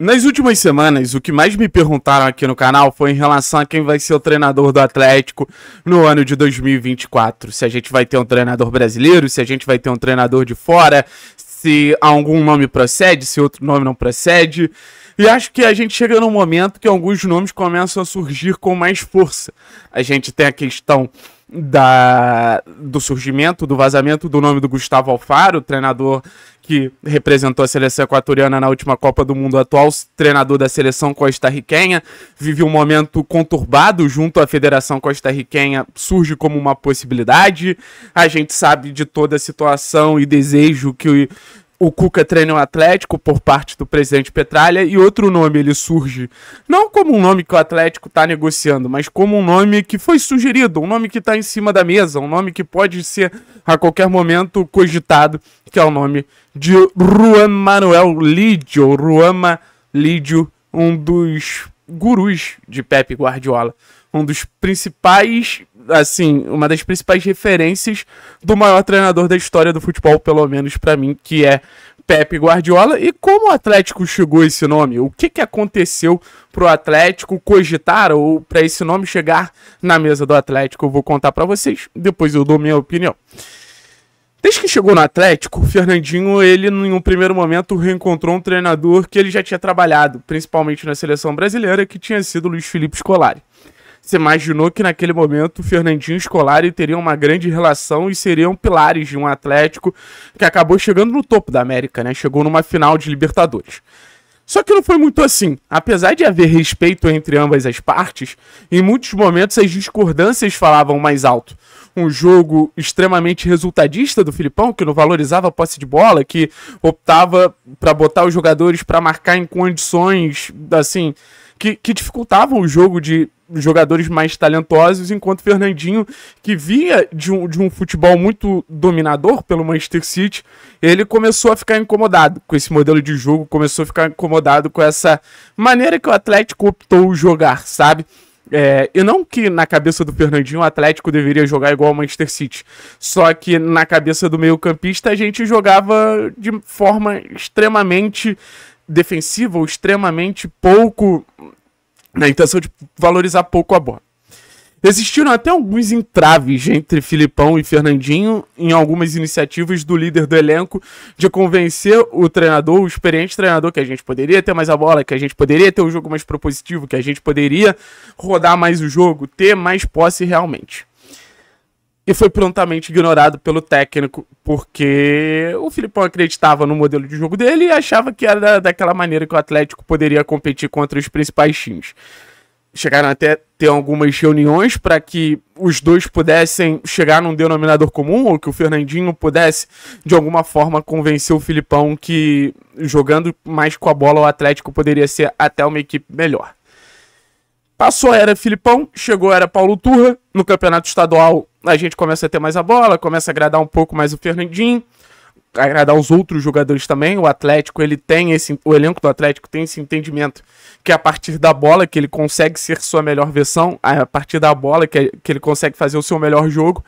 Nas últimas semanas, o que mais me perguntaram aqui no canal foi em relação a quem vai ser o treinador do Atlético no ano de 2024. Se a gente vai ter um treinador brasileiro, se a gente vai ter um treinador de fora, se algum nome procede, se outro nome não procede. E acho que a gente chega num momento que alguns nomes começam a surgir com mais força. A gente tem a questão da, do surgimento, do vazamento do nome do Gustavo Alfaro, treinador que representou a seleção equatoriana na última Copa do Mundo atual, treinador da seleção costarriquenha, vive um momento conturbado junto à Federação Costarriquenha, surge como uma possibilidade. A gente sabe de toda a situação e desejo que o Cuca treina o Atlético por parte do presidente Petralha e outro nome ele surge, não como um nome que o Atlético está negociando, mas como um nome que foi sugerido, um nome que está em cima da mesa, um nome que pode ser a qualquer momento cogitado, que é o nome de Juan Manuel Lídio, Ruama Lídio, um dos gurus de Pepe Guardiola um dos principais, assim, uma das principais referências do maior treinador da história do futebol, pelo menos para mim, que é Pepe Guardiola. E como o Atlético chegou esse nome? O que, que aconteceu pro Atlético cogitar ou para esse nome chegar na mesa do Atlético? Eu vou contar para vocês, depois eu dou minha opinião. Desde que chegou no Atlético, o Fernandinho, ele, em um primeiro momento, reencontrou um treinador que ele já tinha trabalhado, principalmente na seleção brasileira, que tinha sido Luiz Felipe Scolari. Você imaginou que naquele momento o Fernandinho e Scolari teriam uma grande relação e seriam pilares de um Atlético que acabou chegando no topo da América, né? Chegou numa final de Libertadores. Só que não foi muito assim. Apesar de haver respeito entre ambas as partes, em muitos momentos as discordâncias falavam mais alto. Um jogo extremamente resultadista do Filipão, que não valorizava a posse de bola, que optava para botar os jogadores para marcar em condições, assim, que, que dificultavam o jogo de jogadores mais talentosos, enquanto Fernandinho, que via de um, de um futebol muito dominador pelo Manchester City, ele começou a ficar incomodado com esse modelo de jogo, começou a ficar incomodado com essa maneira que o Atlético optou jogar, sabe? É, e não que na cabeça do Fernandinho o Atlético deveria jogar igual o Manchester City. Só que na cabeça do meio-campista a gente jogava de forma extremamente defensiva, ou extremamente pouco na intenção de valorizar pouco a bola. Existiram até alguns entraves entre Filipão e Fernandinho em algumas iniciativas do líder do elenco de convencer o treinador, o experiente treinador, que a gente poderia ter mais a bola, que a gente poderia ter um jogo mais propositivo, que a gente poderia rodar mais o jogo, ter mais posse realmente e foi prontamente ignorado pelo técnico, porque o Filipão acreditava no modelo de jogo dele e achava que era daquela maneira que o Atlético poderia competir contra os principais times. Chegaram até ter algumas reuniões para que os dois pudessem chegar num denominador comum, ou que o Fernandinho pudesse, de alguma forma, convencer o Filipão que, jogando mais com a bola, o Atlético poderia ser até uma equipe melhor. Passou a era Filipão, chegou a era Paulo Turra. No campeonato estadual a gente começa a ter mais a bola, começa a agradar um pouco mais o Fernandinho, agradar os outros jogadores também. O Atlético, ele tem esse. O elenco do Atlético tem esse entendimento que é a partir da bola que ele consegue ser sua melhor versão, a partir da bola que, que ele consegue fazer o seu melhor jogo.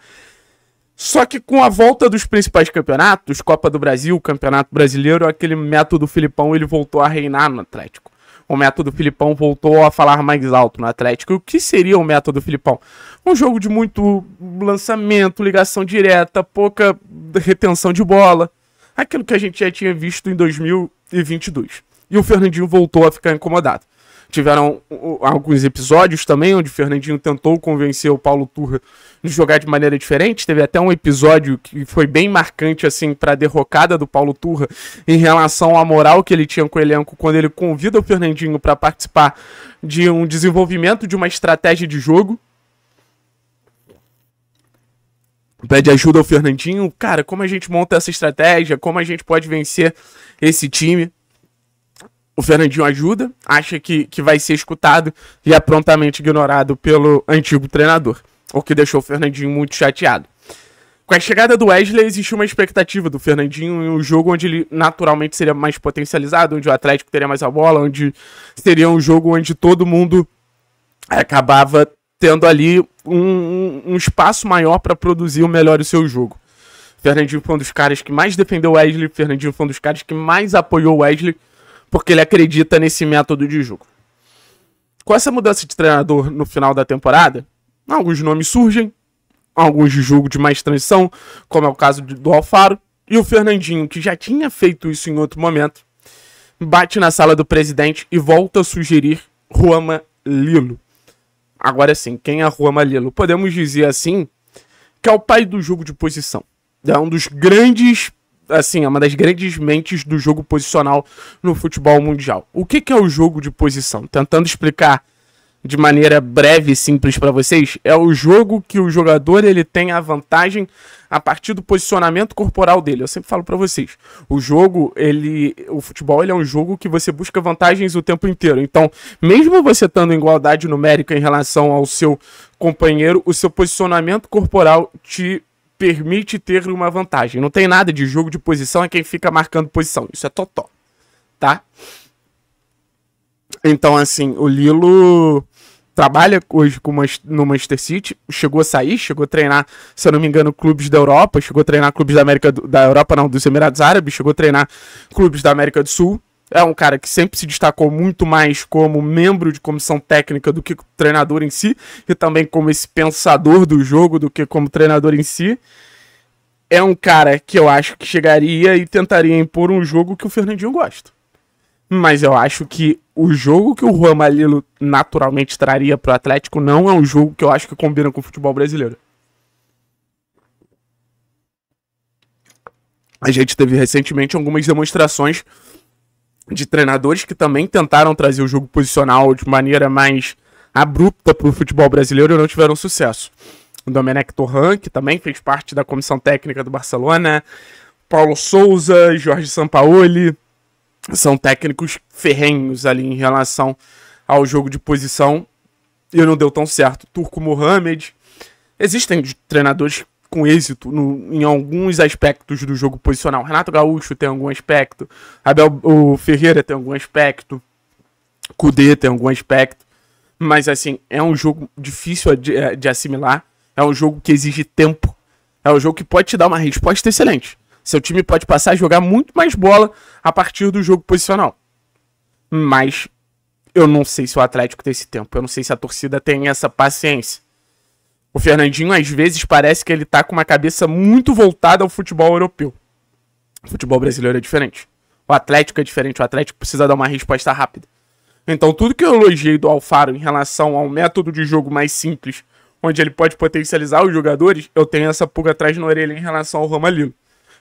Só que com a volta dos principais campeonatos, Copa do Brasil, Campeonato Brasileiro, aquele método Filipão ele voltou a reinar no Atlético o método Filipão voltou a falar mais alto no Atlético. O que seria o método Filipão? Um jogo de muito lançamento, ligação direta, pouca retenção de bola. Aquilo que a gente já tinha visto em 2022. E o Fernandinho voltou a ficar incomodado. Tiveram alguns episódios também onde o Fernandinho tentou convencer o Paulo Turra de jogar de maneira diferente. Teve até um episódio que foi bem marcante assim para a derrocada do Paulo Turra em relação à moral que ele tinha com o elenco quando ele convida o Fernandinho para participar de um desenvolvimento de uma estratégia de jogo pede ajuda ao Fernandinho. Cara, como a gente monta essa estratégia? Como a gente pode vencer esse time? O Fernandinho ajuda, acha que, que vai ser escutado e é prontamente ignorado pelo antigo treinador, o que deixou o Fernandinho muito chateado. Com a chegada do Wesley, existe uma expectativa do Fernandinho em um jogo onde ele naturalmente seria mais potencializado, onde o Atlético teria mais a bola, onde seria um jogo onde todo mundo eh, acabava tendo ali um, um espaço maior para produzir o melhor o seu jogo. Fernandinho foi um dos caras que mais defendeu o Wesley, Fernandinho foi um dos caras que mais apoiou o Wesley, porque ele acredita nesse método de jogo. Com essa mudança de treinador no final da temporada, alguns nomes surgem, alguns de jogo de mais transição, como é o caso do Alfaro, e o Fernandinho, que já tinha feito isso em outro momento, bate na sala do presidente e volta a sugerir Ruama Lilo. Agora sim, quem é Ruama Lilo? Podemos dizer assim que é o pai do jogo de posição. É um dos grandes assim, é uma das grandes mentes do jogo posicional no futebol mundial. O que, que é o jogo de posição? Tentando explicar de maneira breve e simples para vocês, é o jogo que o jogador ele tem a vantagem a partir do posicionamento corporal dele. Eu sempre falo para vocês, o jogo, ele, o futebol, ele é um jogo que você busca vantagens o tempo inteiro. Então, mesmo você estando em igualdade numérica em relação ao seu companheiro, o seu posicionamento corporal te permite ter uma vantagem. Não tem nada de jogo de posição, é quem fica marcando posição. Isso é totó, tá? Então, assim, o Lilo trabalha hoje com no Manchester City, chegou a sair, chegou a treinar, se eu não me engano, clubes da Europa, chegou a treinar clubes da América do, da Europa, não, dos Emirados Árabes, chegou a treinar clubes da América do Sul é um cara que sempre se destacou muito mais como membro de comissão técnica do que treinador em si, e também como esse pensador do jogo do que como treinador em si. É um cara que eu acho que chegaria e tentaria impor um jogo que o Fernandinho gosta. Mas eu acho que o jogo que o Juan Malilo naturalmente traria para o Atlético não é um jogo que eu acho que combina com o futebol brasileiro. A gente teve recentemente algumas demonstrações de treinadores que também tentaram trazer o jogo posicional de maneira mais abrupta para o futebol brasileiro e não tiveram sucesso. O Domenech Torran, que também fez parte da comissão técnica do Barcelona, Paulo Souza, Jorge Sampaoli, são técnicos ferrenhos ali em relação ao jogo de posição e não deu tão certo. Turco Mohamed. Existem treinadores com êxito no, em alguns aspectos do jogo posicional. Renato Gaúcho tem algum aspecto, Abel o Ferreira tem algum aspecto, Cudê tem algum aspecto. Mas, assim, é um jogo difícil de, eh, de assimilar. É um jogo que exige tempo. É um jogo que pode te dar uma resposta excelente. Seu time pode passar a jogar muito mais bola a partir do jogo posicional. Mas eu não sei se o Atlético tem esse tempo. Eu não sei se a torcida tem essa paciência. O Fernandinho, às vezes, parece que ele tá com uma cabeça muito voltada ao futebol europeu. O futebol brasileiro é diferente. O Atlético é diferente. O Atlético precisa dar uma resposta rápida. Então, tudo que eu elogiei do Alfaro em relação a um método de jogo mais simples, onde ele pode potencializar os jogadores, eu tenho essa pulga atrás na orelha em relação ao Romalino.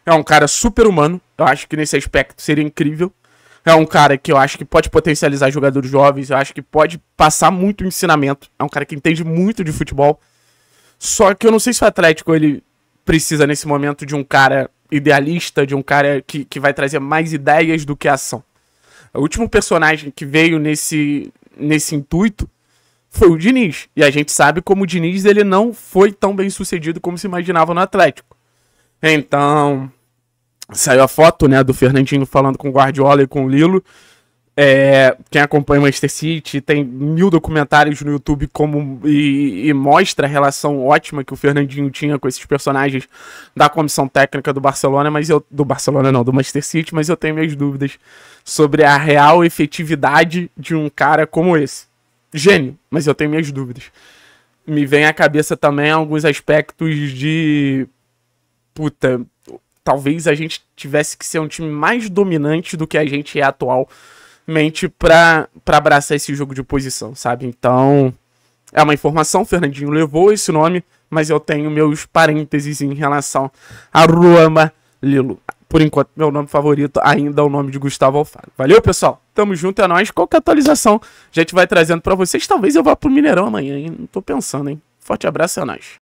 É um cara super humano. Eu acho que nesse aspecto seria incrível. É um cara que eu acho que pode potencializar jogadores jovens. Eu acho que pode passar muito ensinamento. É um cara que entende muito de futebol. Só que eu não sei se o Atlético ele precisa nesse momento de um cara idealista, de um cara que, que vai trazer mais ideias do que ação. O último personagem que veio nesse, nesse intuito foi o Diniz. E a gente sabe como o Diniz ele não foi tão bem sucedido como se imaginava no Atlético. Então, saiu a foto né, do Fernandinho falando com o Guardiola e com o Lilo. É, quem acompanha o Manchester City tem mil documentários no YouTube como e, e, mostra a relação ótima que o Fernandinho tinha com esses personagens da comissão técnica do Barcelona, mas eu do Barcelona não, do Manchester City, mas eu tenho minhas dúvidas sobre a real efetividade de um cara como esse. Gênio, mas eu tenho minhas dúvidas. Me vem à cabeça também alguns aspectos de puta, talvez a gente tivesse que ser um time mais dominante do que a gente é atual mente para abraçar esse jogo de posição, sabe? Então, é uma informação, Fernandinho levou esse nome, mas eu tenho meus parênteses em relação a Ruama Lilo. Por enquanto, meu nome favorito ainda é o nome de Gustavo Alfaro. Valeu, pessoal. Tamo junto, é nóis. Qualquer atualização a gente vai trazendo para vocês. Talvez eu vá pro Mineirão amanhã, hein? Não tô pensando, hein? Forte abraço, é nóis.